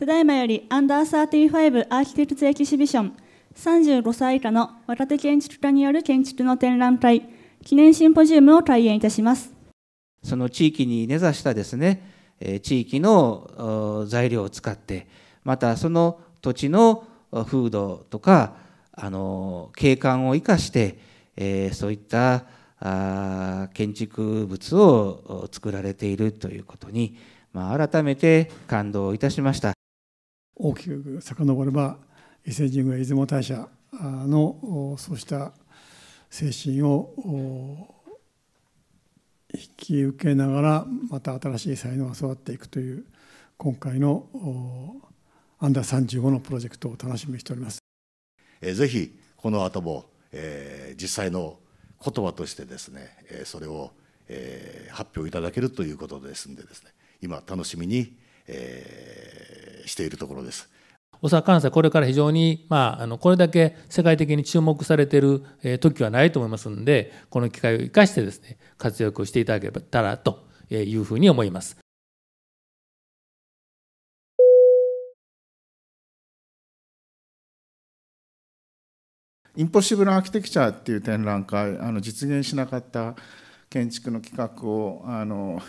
ただいまよりアンダー35アーキテクツエキシビション35歳以下の若手建築家による建築の展覧会記念シンポジウムを開演いたしますその地域に根ざしたですね地域の材料を使ってまたその土地の風土とかあの景観を生かして、そういった建築物を作られているということに、改めて感動いたしました。大きく遡れば伊勢神宮出雲大社のそうした精神を引き受けながらまた新しい才能が育っていくという今回のアンダー3 5のプロジェクトを楽しみにしております。ぜひこの後も、えー、実際の言葉としてですね、それを、えー、発表いただけるということですんでですね、今楽しみにえー、しているところです。大阪・関西、これから非常に、まあ、あのこれだけ世界的に注目されている、え時はないと思いますので、この機会を生かしてですね、活躍をしていただけたらというふうに思います。インポッシブルアーキテクチャーっていう展覧会あの実現しなかった建築の企画をあの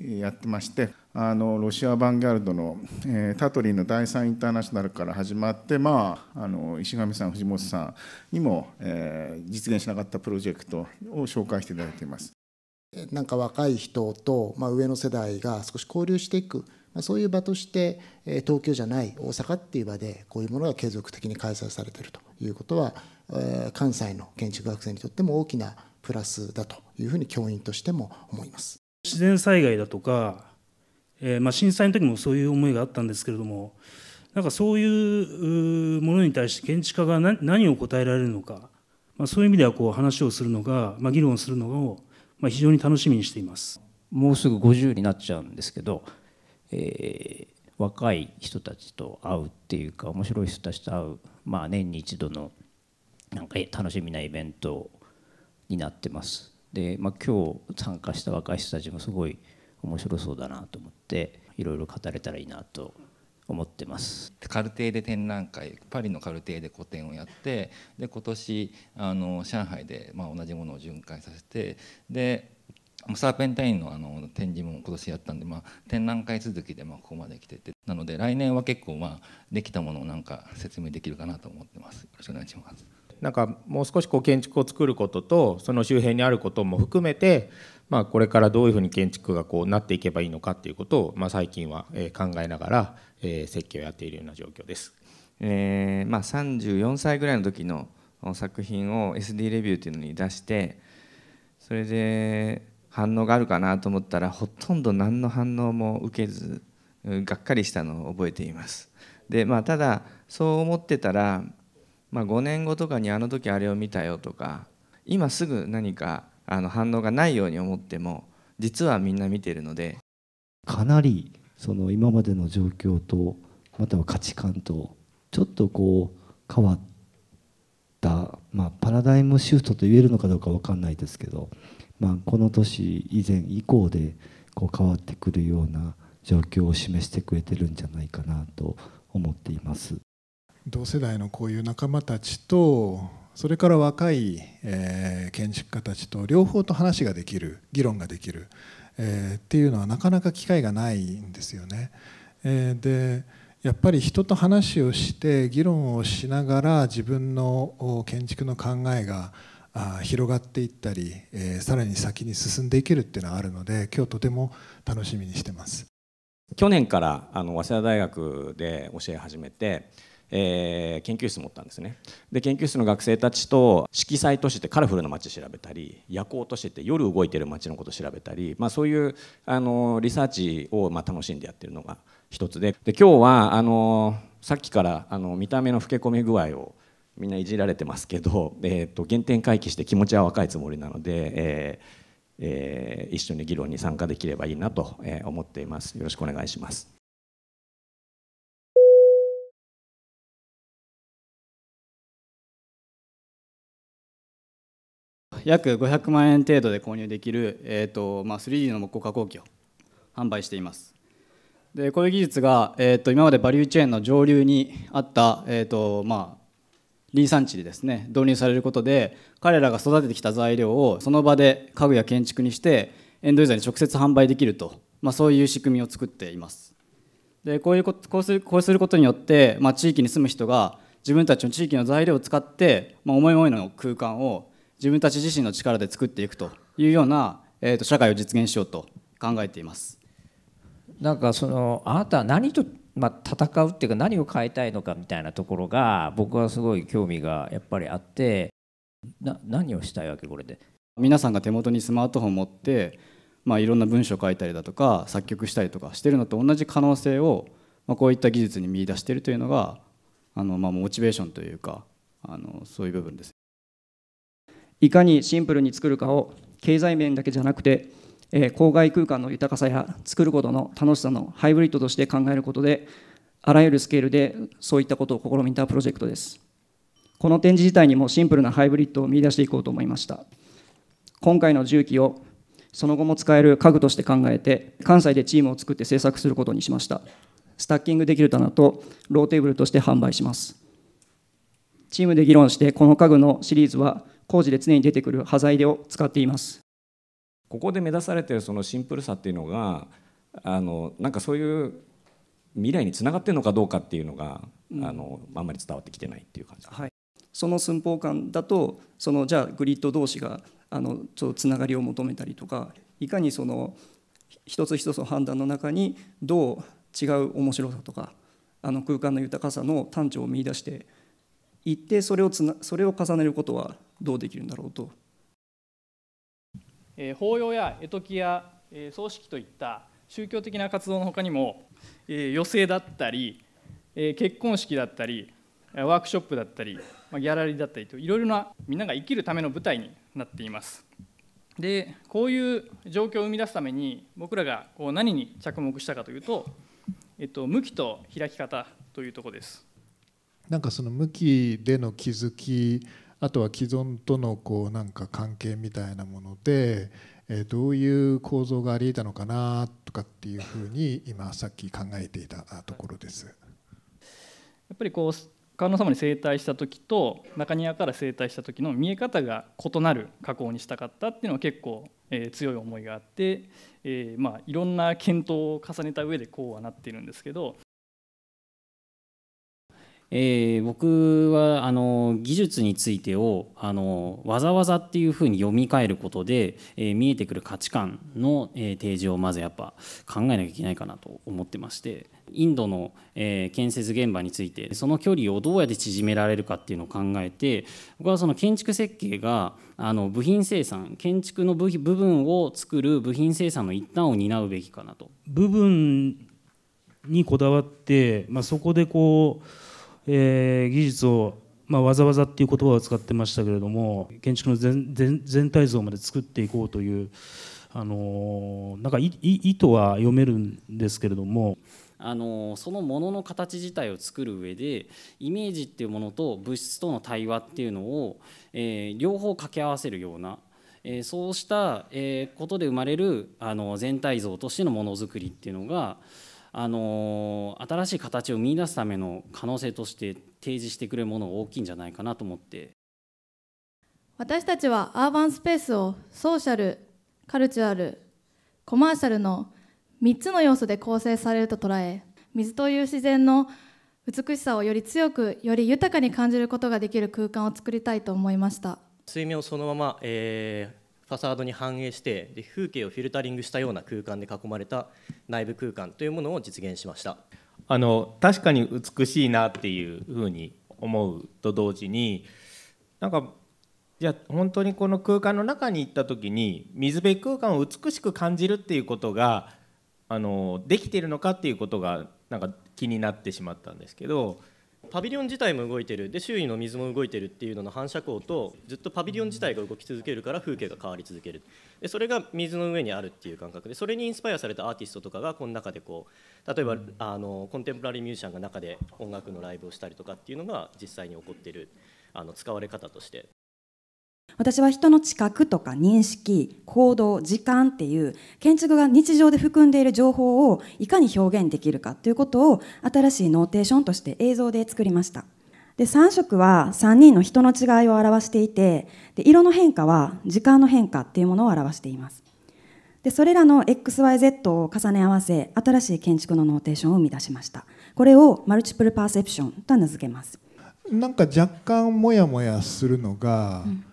やってましてあのロシア・ヴァンギャルドの、えー、タトリーの第3インターナショナルから始まって、まあ、あの石上さん藤本さんにも、えー、実現しなかったプロジェクトを紹介していただいています。なんか若い人と、まあ、上の世代が少し交流していく、まあ、そういう場として、えー、東京じゃない大阪っていう場でこういうものが継続的に開催されているということは、えー、関西の建築学生にとっても大きなプラスだというふうに教員としても思います。自然災害だとかえー、まあ、震災の時もそういう思いがあったんですけれどもなんかそういうものに対して建築家が何を答えられるのか、まあ、そういう意味ではこう話をするのが、まあ、議論するのを、ま非常に楽しみにしていますもうすぐ50になっちゃうんですけど、えー、若い人たちと会うっていうか面白い人たちと会う、まあ、年に一度のなんか楽しみなイベントになってます。で、まあ、今日参加した若い人たちもすごい面白そうだなと思っていろいろ語れたらいいなと思ってますカルテで展覧会パリのカルテイで個展をやってで今年あの上海で、まあ、同じものを巡回させてでサーペンタインのあの展示も今年やったんで、まあ、展覧会続きでまあここまで来ててなので来年は結構まあできたものをなんか説明できるかなと思ってますよろしくお願いします。なんかもう少しこう建築を作ることとその周辺にあることも含めて、まあ、これからどういうふうに建築がこうなっていけばいいのかっていうことを、まあ、最近は考えながら設計をやっているような状況です。えーまあ、34歳ぐらいの時の作品を SD レビューっていうのに出してそれで反応があるかなと思ったらほとんど何の反応も受けずがっかりしたのを覚えています。でまあ、ただそう思ってたらまあ、5年後とかにあの時あれを見たよとか今すぐ何かあの反応がないように思っても実はみんな見てるのでかなりその今までの状況とまたは価値観とちょっとこう変わったまあパラダイムシフトと言えるのかどうか分かんないですけどまあこの年以前以降でこう変わってくるような状況を示してくれてるんじゃないかなと思っています。同世代のこういう仲間たちとそれから若い、えー、建築家たちと両方と話ができる議論ができる、えー、っていうのはなかなか機会がないんですよね。えー、でやっぱり人と話をして議論をしながら自分の建築の考えが広がっていったり、えー、さらに先に進んでいけるっていうのはあるので今日とても楽しみにしてます去年からあの早稲田大学で教え始めてえー、研究室持ったんですねで研究室の学生たちと色彩都市ってカラフルな街調べたり夜行都市って夜動いてる街のこと調べたり、まあ、そういうあのリサーチをまあ楽しんでやってるのが一つでで今日はあのさっきからあの見た目の老け込み具合をみんないじられてますけど、えーと、と原点回帰して気持ちは若いつもりなので、えーえー、一緒に議論に参加できればいいなと思っています。よろしくお願いします。約500万円程度で購入できる、えーとまあ、3D の木工加工機を販売していますでこういう技術が、えーと、今までバリューチェーンの上流にあった、えーとまあ、林産地でですね導入されることで彼らが育ててきた材料をその場で家具や建築にしてエンドユーザーに直接販売できると、まあ、そういう仕組みを作っていますでこういうことこうするこうすることによって、まあ、地域に住む人が自分たちの地域の材料を使って、まあ、思い思いの空間を自分たち自身の力で作っていくというような、えーと、社会を実現しようと考えています。なんかそのあなたは何と、まあ、戦うっていうか何を変えたいのかみたいなところが僕はすごい興味がやっぱりあってな何をしたいわけこれで皆さんが手元にスマートフォン持って、まあ、いろんな文章書いたりだとか作曲したりとかしてるのと同じ可能性を、まあ、こういった技術に見出してるというのがあの、まあ、モチベーションというかあのそういう部分ですいかにシンプルに作るかを経済面だけじゃなくて、えー、郊外空間の豊かさや作ることの楽しさのハイブリッドとして考えることであらゆるスケールでそういったことを試みたプロジェクトですこの展示自体にもシンプルなハイブリッドを見出していこうと思いました今回の重機をその後も使える家具として考えて関西でチームを作って制作することにしましたスタッキングできる棚とローテーブルとして販売しますチームで議論してこの家具のシリーズは工事で常に出てくる端材を使っていますここで目指されてるそのシンプルさっていうのがあのなんかそういう未来につながってるのかどうかっていうのが、うん、あのあんまり伝わってきてないっていう感じ、はい、その寸法感だとそのじゃあグリッド同士があのちょっとつながりを求めたりとかいかにその一つ一つの判断の中にどう違う面白さとかあの空間の豊かさの端緒を見いだしていってそれをつなそれを重ねることはどうできるんだろうと。法要や絵解きや葬式といった宗教的な活動のほかにも余生だったり結婚式だったりワークショップだったりギャラリーだったりといろいろなみんなが生きるための舞台になっています。でこういう状況を生み出すために僕らがこう何に着目したかというと、えっと、向きと開き方というとこです。なんかその向きでの気づきあとは既存とのこうなんか関係みたいなもので、えどういう構造がありえたのかなとかっていうふうに今さっき考えていたところです。やっぱりこう観音様に生態した時と中庭から生態した時の見え方が異なる加工にしたかったっていうのは結構、え強い思いがあって、えまあ、いろんな検討を重ねた上でこうはなっているんですけどえー、僕はあの技術についてをあのわざわざっていうふうに読み替えることで、えー、見えてくる価値観の、えー、提示をまずやっぱ考えなきゃいけないかなと思ってましてインドの、えー、建設現場についてその距離をどうやって縮められるかっていうのを考えて僕はその建築設計があの部品生産建築の部分を作る部品生産の一端を担うべきかなと。部分にこだわって、まあ、そこでこうえー、技術を、まあ、わざわざっていう言葉を使ってましたけれども建築の全全体像まで作っていこうという、あのー、なんか意図は読めるんですけれども。あのそのものの形自体を作る上でイメージっていうものと物質との対話っていうのを、えー、両方掛け合わせるような、えー、そうした、えー、ことで生まれるあの全体像としてのものづくりっていうのが、あの新しい形を見いだすための可能性として提示してくれるものが大きいんじゃないかなと思って私たちはアーバンスペースをソーシャルカルチュアルコマーシャルの3つの要素で構成されると捉え水という自然の美しさをより強くより豊かに感じることができる空間を作りたいと思いました水面をそのまま、えーファサードに反映してで風景をフィルタリングしたような空間で囲まれた内部空間というものを実現しましたあの確かに美しいなっていうふうに思うと同時になんかじゃあ本当にこの空間の中に行った時に水辺空間を美しく感じるっていうことがあのできてるのかっていうことがなんか気になってしまったんですけど。パビリオン自体も動いてるで周囲の水も動いてるっていうのの反射光とずっとパビリオン自体が動き続けるから風景が変わり続けるでそれが水の上にあるっていう感覚でそれにインスパイアされたアーティストとかがこの中でこう例えばあのコンテンポラリーミュージシャンが中で音楽のライブをしたりとかっていうのが実際に起こってるあの使われ方として。私は人の知覚とか認識行動時間っていう建築が日常で含んでいる情報をいかに表現できるかということを新しいノーテーションとして映像で作りましたで3色は3人の人の違いを表していてで色の変化は時間の変化っていうものを表していますでそれらの XYZ を重ね合わせ新しい建築のノーテーションを生み出しましたこれをマルチプルパーセプションと名付けますなんか若干モヤモヤするのが、うん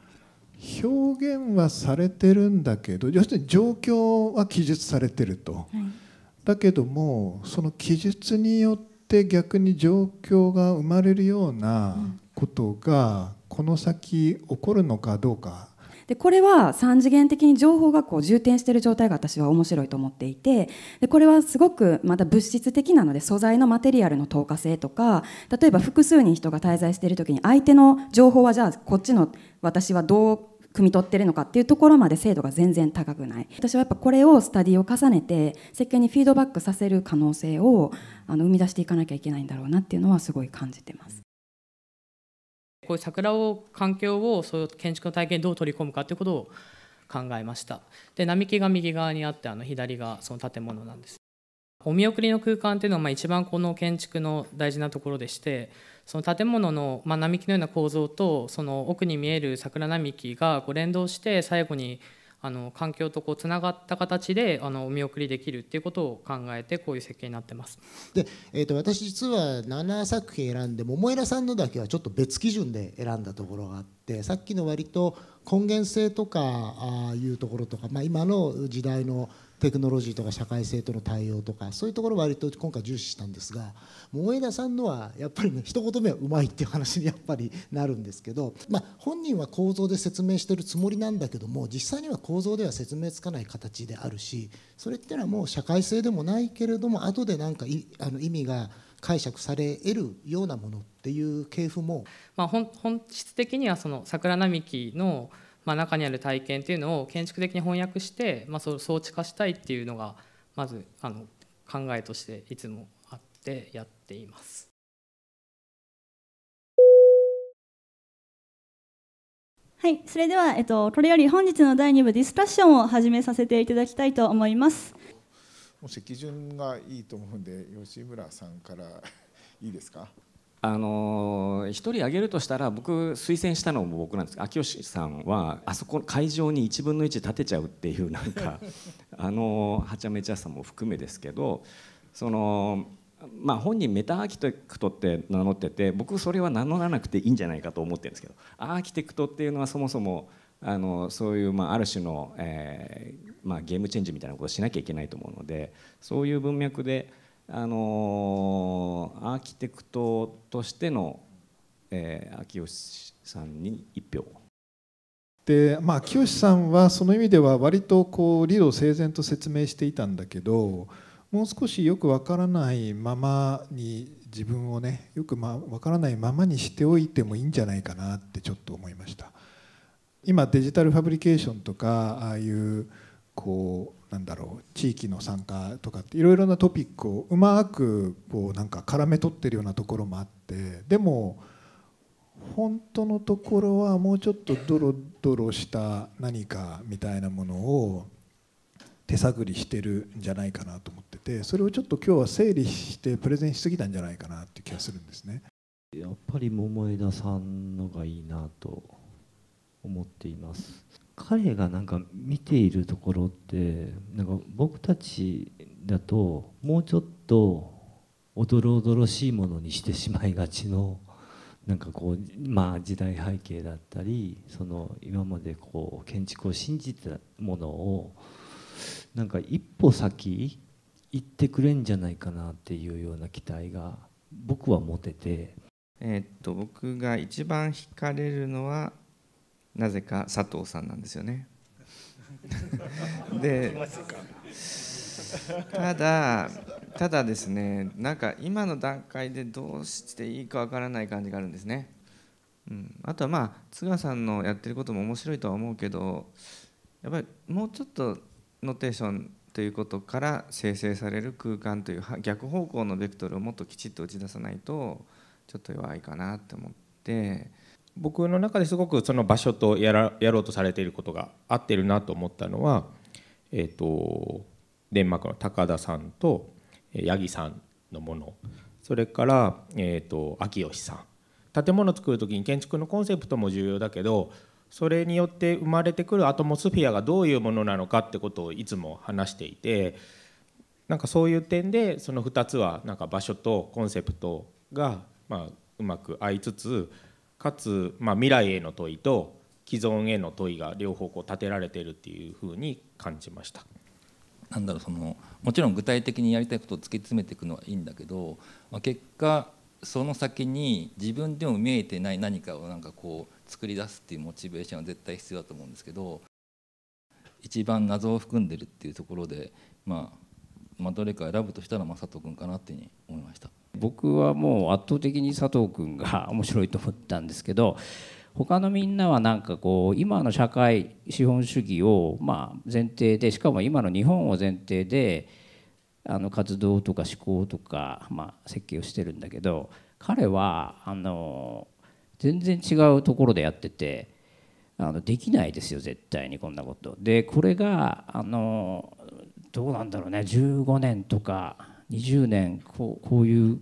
表現はされてるんだけど要するに状況は記述されてると、はい、だけどもその記述によって逆に状況が生まれるようなことがこの先起こるのかどうか。でこれは3次元的に情報がこう充填している状態が私は面白いと思っていてでこれはすごくまた物質的なので素材のマテリアルの透過性とか例えば複数人人が滞在している時に相手の情報はじゃあこっちの私はどう汲み取ってるのかっていうところまで精度が全然高くない私はやっぱこれをスタディを重ねて設計にフィードバックさせる可能性をあの生み出していかなきゃいけないんだろうなっていうのはすごい感じてますこういう桜を環境をそういう建築の体験にどう取り込むかということを考えましたで並木が右側にあってあの左がその建物なんですお見送りの空間っていうのはまあ一番この建築の大事なところでしてその建物の、まあ、並木のような構造とその奥に見える桜並木がこう連動して最後にあの環境とこうつながった形であのお見送りできるっていうことを考えてこういう設計になってます。で、えーと、私実は7作品選んで桃枝さんのだけはちょっと別基準で選んだところがあってさっきの割と根源性とかあいうところとか、まあ、今の時代のテクノロジーとか社会性との対応とかそういうところは割と今回重視したんですが萌田さんのはやっぱりね一言目はうまいっていう話にやっぱりなるんですけど、まあ、本人は構造で説明してるつもりなんだけども実際には構造では説明つかない形であるしそれっていうのはもう社会性でもないけれども後でなんかいあの意味が解釈され得るようなものっていう系譜も、まあ、本質的にはその桜並木の「まあ、中にある体験っていうのを建築的に翻訳して、まあ、そ装置化したいっていうのがまずあの考えとしていつもあってやっています。はい、それでは、えっと、これより本日の第2部ディスカッションを始めさせていただきたいと思います。もう席順がいいと思うんで、吉村さんからいいですか。あの1人挙げるとしたら僕推薦したのも僕なんですけど秋吉さんはあそこ会場に1分の1立てちゃうっていうなんか あのはちゃめちゃさも含めですけどその。まあ、本人メタアーキテクトって名乗ってて僕それは名乗らなくていいんじゃないかと思ってるんですけどアーキテクトっていうのはそもそもあのそういう、まあ、ある種の、えーまあ、ゲームチェンジみたいなことをしなきゃいけないと思うのでそういう文脈であのアーキテクトとしての、えー、秋吉さんに1票。でまあ、清さんはその意味では割とこう理路整然と説明していたんだけどもう少しよくわからないままに自分をねよくわ、ま、からないままにしておいてもいいんじゃないかなってちょっと思いました今デジタルファブリケーションとかああいうこうなんだろう地域の参加とかっていろいろなトピックをうまくこうなんか絡め取ってるようなところもあってでも本当のところはもうちょっとドロドロした何かみたいなものを手探りしてるんじゃないかなと思っててそれをちょっと今日は整理してプレゼンしすぎたんじゃないかなって気がするんですね。やっぱり桃枝さんのがいいなと思っています。彼がなんか見ているところってなんか僕たちだともうちょっとおどろおどろしいものにしてしまいがちのなんかこうまあ時代背景だったりその今までこう建築を信じてたものをなんか一歩先行ってくれんじゃないかなっていうような期待が僕は持てて。えっと僕が一番惹かれるのはなぜか佐藤さんなんですよね。でただただですねなんか今の段階でどうしていいかわからない感じがあるんですね。うん、あとはまあ津川さんのやってることも面白いとは思うけどやっぱりもうちょっとノテーションということから生成される空間という逆方向のベクトルをもっときちっと打ち出さないとちょっと弱いかなって思って。僕の中ですごくその場所とやらやろうとされていることが合ってるなと思ったのは、えーと、デンマークの高田さんと八木さんのものそれから、えーと、秋吉さん建物作る時に建築のコンセプトも重要だけどそれによって生まれてくるアトモスフィアがどういうものなのかってことをいつも話していてなんかそういう点でその2つはなんか場所とコンセプトがまあうまく合いつつかつ、まあ、未来への問いと既存への問いが両方こう立てられているっていうふうに感じました。なんだろうそのもちろん具体的にやりたいことを突き詰めていくのはいいんだけど、まあ、結果その先に自分でも見えてない何かをなんかこう作り出すっていうモチベーションは絶対必要だと思うんですけど一番謎を含んでるっていうところで、まあ、まあ、どれか選ぶとしたら雅人君かなっていうふうに思いました。僕はもう圧倒的に佐藤君が 面白いと思ったんですけど他のみんなはなんかこう今の社会資本主義をま前提でしかも今の日本を前提であの活動とか思考とかまあ設計をしてるんだけど彼はあの全然違うところでやっててあのできないですよ絶対にこんなこと。でこれがあのどうなんだろうね15年とか20年こうこういう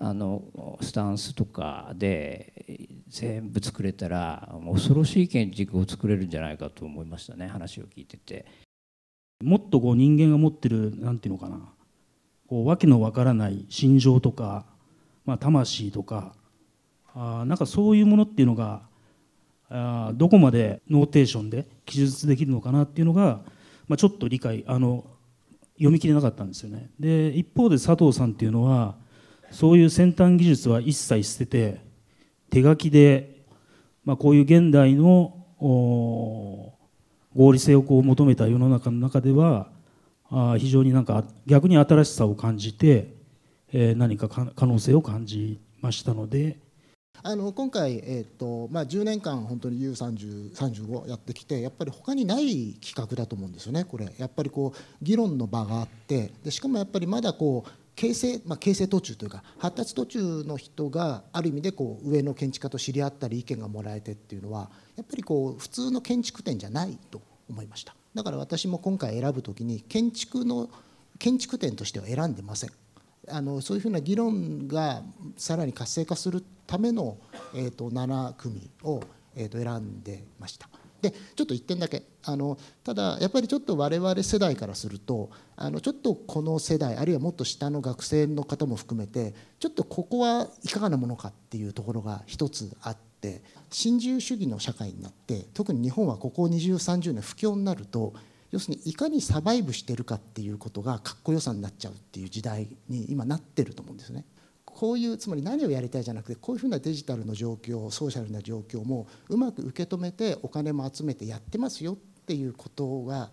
あのスタンスとかで全部作れたら恐ろしい建築を作れるんじゃないかと思いましたね話を聞いてて。もっとこう人間が持ってる何て言うのかなこう訳のわからない心情とか、まあ、魂とかあなんかそういうものっていうのがあどこまでノーテーションで記述できるのかなっていうのが、まあ、ちょっと理解あの読み切れなかったんですよねで一方で佐藤さんっていうのはそういう先端技術は一切捨てて手書きで、まあ、こういう現代の合理性をこう求めた世の中の中ではあ非常になんか逆に新しさを感じて、えー、何か可能性を感じましたので。あの今回、えーとまあ、10年間本当に U35 をやってきてやっぱり他にない企画だと思うんですよねこれやっぱりこう議論の場があってでしかもやっぱりまだこう形成、まあ、形成途中というか発達途中の人がある意味でこう上の建築家と知り合ったり意見がもらえてっていうのはやっぱりこう普通の建築店じゃないと思いましただから私も今回選ぶ時に建築の建築店としては選んでませんあのそういうふうな議論がさらに活性化するための、えーと、と7組を、えーと、と選んでました。でちょっと1点だけあのただやっぱりちょっと我々世代からするとあのちょっとこの世代あるいはもっと下の学生の方も含めてちょっとここはいかがなものかっていうところが一つあって新自由主義の社会になって特に日本はここ2030年不況になると要するにいかにサバイブしてるかっていうことがかっこよさになっちゃうっていう時代に今なってると思うんですね。こういうつまり何をやりたいじゃなくてこういうふうなデジタルの状況ソーシャルな状況もうまく受け止めてお金も集めてやってますよっていうことが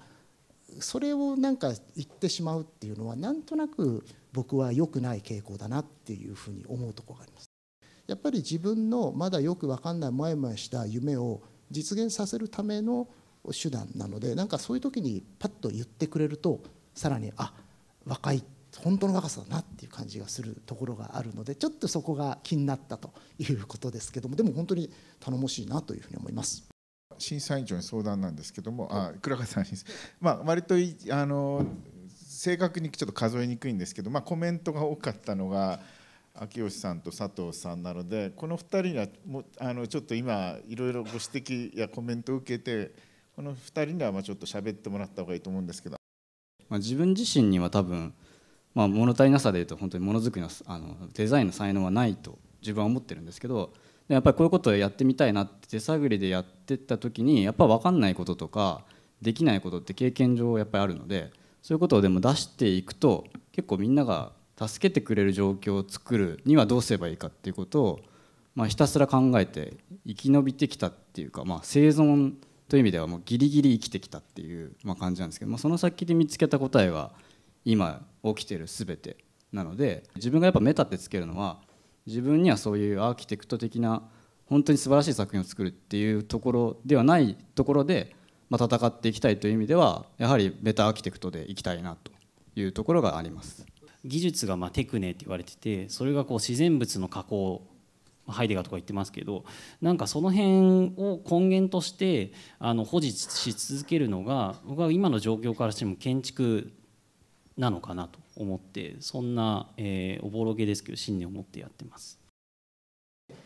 それをなんか言ってしまうっていうのはなんとなく僕は良くない傾向だなっていうふうに思うとこがあります。やっぱり自分のまだよく分かんないもやもやした夢を実現させるための手段なのでなんかそういう時にパッと言ってくれるとさらにあ若い本当の若さだなっていう感じがするところがあるのでちょっとそこが気になったということですけどもでも本当に頼もしいなというふうに思います。審査委員長に相談なんですけども、あ倉川さん、まあ、割とあの正確にちょっと数えにくいんですけど、まあ、コメントが多かったのが秋吉さんと佐藤さんなのでこの2人はもあのちょっと今いろいろご指摘やコメントを受けてこの2人にはまあちょっと喋ってもらった方がいいと思うんですけど、まあ、自分自身には多分、まあ、物足りなさでいうと本当にものづくりのあのデザインの才能はないと自分は思ってるんですけどやっぱりこういうことをやってみたいなって手探りでやってった時にやっぱ分かんないこととかできないことって経験上やっぱりあるのでそういうことをでも出していくと結構みんなが助けてくれる状況を作るにはどうすればいいかっていうことを、まあ、ひたすら考えて生き延びてきたっていうか、まあ、生存という意味ではもうギリギリ生きてきたっていう、まあ、感じなんですけど、まあ、その先で見つけた答えは今起きてる全てなので自分がやっぱメタってつけるのは自分にはそういうアーキテクト的な本当に素晴らしい作品を作るっていうところではないところで、まあ、戦っていきたいという意味ではやはりメタアーキテクトでいきたいなというところがあります。技術がまあテクネって言われててそれがこう自然物の加工ハイデガーとか言ってますけどなんかその辺を根源としてあの保持し続けるのが僕は今の状況からしても建築なのかなと思ってそんな、えー、おぼろげですけど信念を持ってやってます。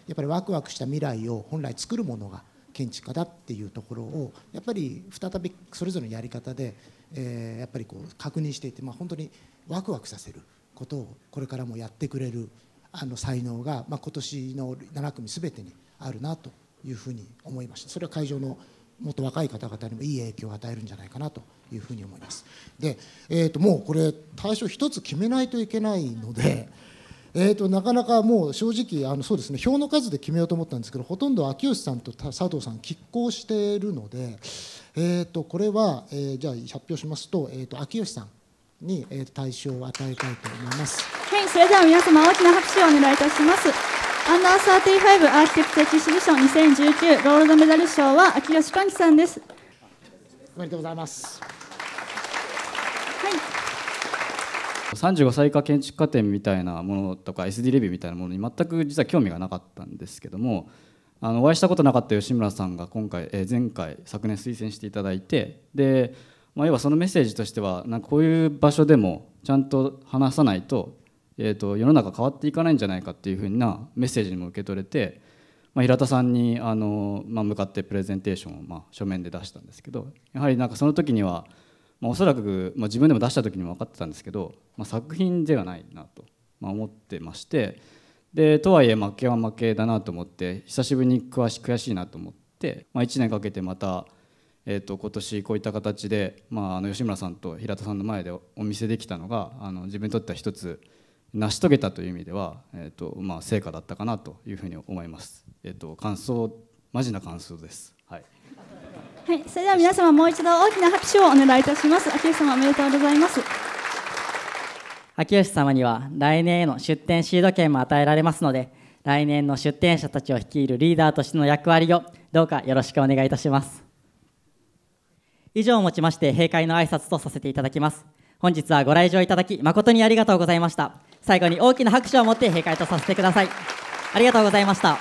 やっぱりワクワクした未来を本来作るものが建築家だっていうところをやっぱり再びそれぞれのやり方で、えー、やっぱりこう確認していて、まあ、本当にワクワクさせることをこれからもやってくれるあの才能が、まあ、今年の7組全てにあるなというふうに思いましたそれは会場のもっと若い方々にもいい影響を与えるんじゃないかなというふうに思いますで、えー、ともうこれ対象一つ決めないといけないので、えー、となかなかもう正直あのそうですね票の数で決めようと思ったんですけどほとんど秋吉さんと佐藤さん拮抗しているので、えー、とこれは、えー、じゃあ発表しますと,、えー、と秋吉さんに対象を与えたいと思います。はい、それでは皆様大きな拍手をお願いいたします。アンダーサーティファイブアーキテクトエキシビション2019ゴールドメダル賞は秋吉寛樹さんです。おめでとうございます。はい。35歳以下建築家展みたいなものとか SD レビューみたいなものに全く実は興味がなかったんですけどもあのお会いしたことなかった吉村さんが今回、え前回昨年推薦していただいてでまあ、要はそのメッセージとしてはなんかこういう場所でもちゃんと話さないと,、えー、と世の中変わっていかないんじゃないかっていうふうなメッセージにも受け取れて、まあ、平田さんにあの、まあ、向かってプレゼンテーションをまあ書面で出したんですけどやはりなんかその時には、まあ、おそらく、まあ、自分でも出した時にも分かってたんですけど、まあ、作品ではないなと、まあ、思ってまして。でとはいえ負けは負けだなと思って久しぶりに詳し悔しいなと思って、まあ、1年かけてまたえーと、今年こういった形で、まあ、あの吉村さんと平田さんの前でお見せできたのがあの自分にとっては一つ成し遂げたという意味では、えーとまあ、成果だったかなというふうに思います。えーと、感想マジな感想です、はい、それでは皆様もう一度大きな拍手をお願いいたします。秋吉様おめでとうございます。秋吉様には来年への出店シード権も与えられますので、来年の出店者たちを率いるリーダーとしての役割をどうかよろしくお願いいたします。以上をもちまして閉会の挨拶とさせていただきます本日はご来場いただき誠にありがとうございました最後に大きな拍手を持って閉会とさせてくださいありがとうございました